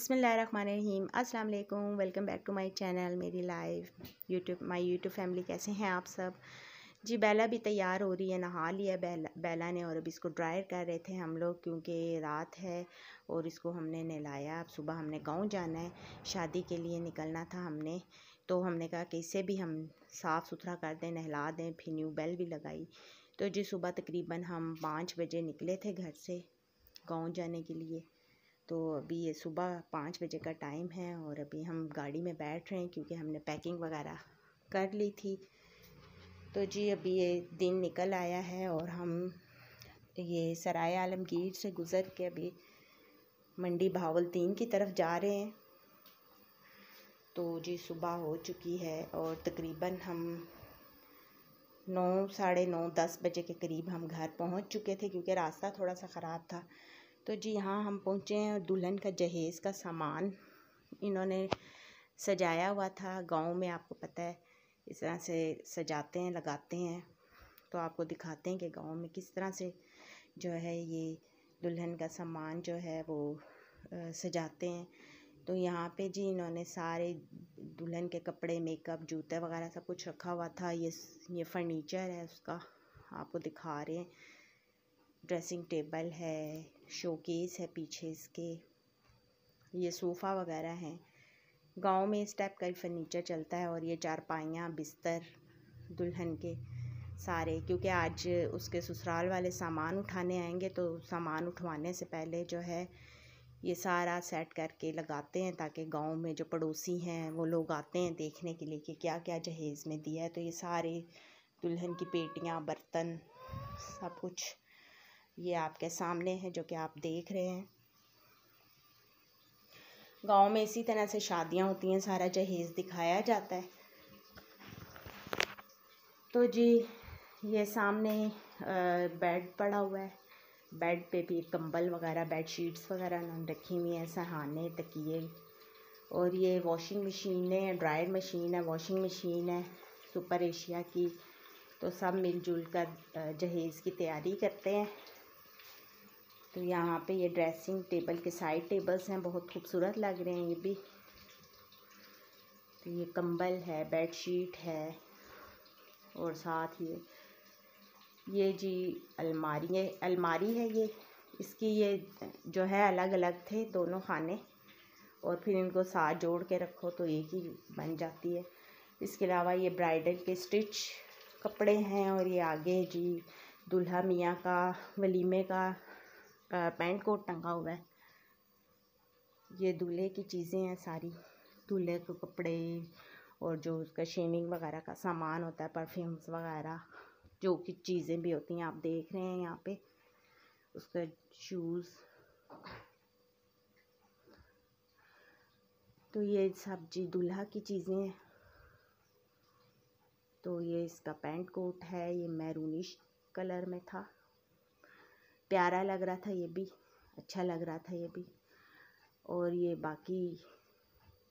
बिसमीम अस्सलाम वालेकुम welcome back to my channel मेरी live YouTube my YouTube family कैसे हैं आप सब जी बेला भी तैयार हो रही है नहा लिया बेला बेला ने और अभी इसको ड्रायर कर रहे थे हम लोग क्योंकि रात है और इसको हमने नहलाया अब सुबह हमने गांव जाना है शादी के लिए निकलना था हमने तो हमने कहा कि इसे भी हम साफ़ सुथरा कर दें नहला दें फिर न्यू बेल भी लगाई तो जी सुबह तकरीबन हम पाँच बजे निकले थे घर से गाँव जाने के लिए तो अभी ये सुबह पाँच बजे का टाइम है और अभी हम गाड़ी में बैठ रहे हैं क्योंकि हमने पैकिंग वगैरह कर ली थी तो जी अभी ये दिन निकल आया है और हम ये सराय आलमगीर से गुज़र के अभी मंडी तीन की तरफ जा रहे हैं तो जी सुबह हो चुकी है और तकरीबन हम नौ साढ़े नौ दस बजे के करीब हम घर पहुंच चुके थे क्योंकि रास्ता थोड़ा सा ख़राब था तो जी हाँ हम पहुँचे हैं और दुल्हन का जहेज़ का सामान इन्होंने सजाया हुआ था गांव में आपको पता है इस तरह से सजाते हैं लगाते हैं तो आपको दिखाते हैं कि गांव में किस तरह से जो है ये दुल्हन का सामान जो है वो सजाते हैं तो यहाँ पे जी इन्होंने सारे दुल्हन के कपड़े मेकअप जूते वगैरह सब कुछ रखा हुआ था ये ये फर्नीचर है उसका आपको दिखा रहे हैं ड्रेसिंग टेबल है शोकेस है पीछे इसके ये सोफ़ा वगैरह हैं गांव में इस टाइप का फर्नीचर चलता है और ये चारपाइयाँ बिस्तर दुल्हन के सारे क्योंकि आज उसके ससुराल वाले सामान उठाने आएंगे तो सामान उठवाने से पहले जो है ये सारा सेट करके लगाते हैं ताकि गांव में जो पड़ोसी हैं वो लोग आते हैं देखने के लिए कि क्या क्या जहेज़ में दिया है तो ये सारे दुल्हन की पेटियाँ बर्तन सब कुछ ये आपके सामने है जो कि आप देख रहे हैं गांव में इसी तरह से शादियां होती हैं सारा जहेज़ दिखाया जाता है तो जी ये सामने बेड पड़ा हुआ है बेड पे भी कंबल वगैरह बेड शीट्स वगैरह उन्होंने रखी हुई हैं सहाने तकिए और ये वॉशिंग मशीन है ड्रायर मशीन है वॉशिंग मशीन है सुपर एशिया की तो सब मिलजुल कर जहेज़ की तैयारी करते हैं तो यहाँ पे ये ड्रेसिंग टेबल के साइड टेबल्स हैं बहुत खूबसूरत लग रहे हैं ये भी तो ये कंबल है बेडशीट है और साथ ही ये जी अलमारी अलमारी है ये इसकी ये जो है अलग अलग थे दोनों खाने और फिर इनको साथ जोड़ के रखो तो एक ही बन जाती है इसके अलावा ये ब्राइडल के स्टिच कपड़े हैं और ये आगे जी दुल्हा मियाँ का वलीमे का पैंट कोट टंगा हुआ है ये दूल्हे की चीज़ें हैं सारी दूल्हे के कपड़े और जो उसका शेविंग वगैरह का सामान होता है परफ्यूम्स वगैरह जो कि चीज़ें भी होती हैं आप देख रहे हैं यहाँ पे उसका शूज़ तो ये सब जी दूल्हा की चीज़ें हैं तो ये इसका पैंट कोट है ये मैरूनिश कलर में था प्यारा लग रहा था ये भी अच्छा लग रहा था ये भी और ये बाकी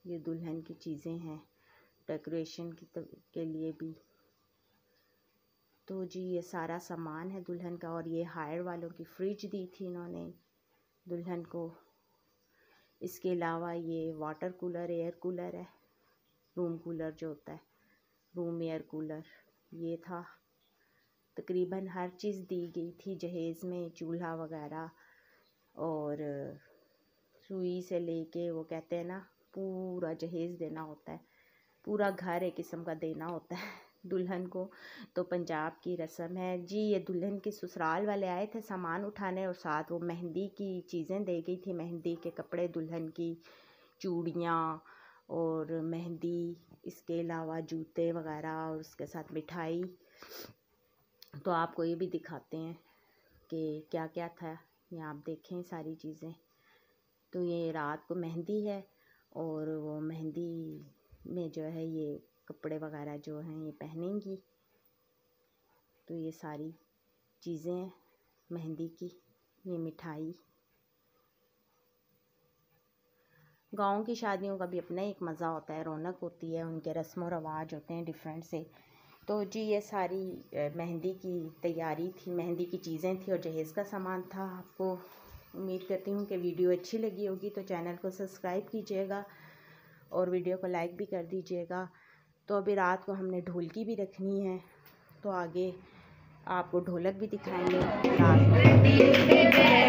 ये दुल्हन की चीज़ें हैं डेकोरेशन की तो, के लिए भी तो जी ये सारा सामान है दुल्हन का और ये हायर वालों की फ्रिज दी थी इन्होंने दुल्हन को इसके अलावा ये वाटर कूलर एयर कूलर है रूम कूलर जो होता है रूम एयर कूलर ये था तकरीबन हर चीज़ दी गई थी जहेज़ में चूल्हा वगैरह और सुई से लेके वो कहते हैं ना पूरा जहेज़ देना होता है पूरा घर एक किस्म का देना होता है दुल्हन को तो पंजाब की रस्म है जी ये दुल्हन के ससुराल वाले आए थे सामान उठाने और साथ वो मेहंदी की चीज़ें दे गई थी मेहंदी के कपड़े दुल्हन की चूड़ियाँ और मेहंदी इसके अलावा जूते वगैरह और उसके साथ मिठाई तो आपको ये भी दिखाते हैं कि क्या क्या था ये आप देखें सारी चीज़ें तो ये रात को मेहंदी है और वो मेहंदी में जो है ये कपड़े वगैरह जो हैं ये पहनेंगी तो ये सारी चीज़ें मेहंदी की ये मिठाई गांव की शादियों का भी अपना एक मज़ा होता है रौनक होती है उनके रस्म व रवाज होते हैं डिफरेंट से तो जी ये सारी मेहंदी की तैयारी थी मेहंदी की चीज़ें थी और जहेज़ का सामान था आपको उम्मीद करती हूँ कि वीडियो अच्छी लगी होगी तो चैनल को सब्सक्राइब कीजिएगा और वीडियो को लाइक भी कर दीजिएगा तो अभी रात को हमने ढोलकी भी रखनी है तो आगे आपको ढोलक भी दिखाएंगे रात को